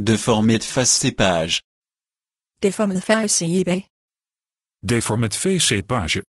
Deformeerd page. Deformed facépage. Deformeerd page.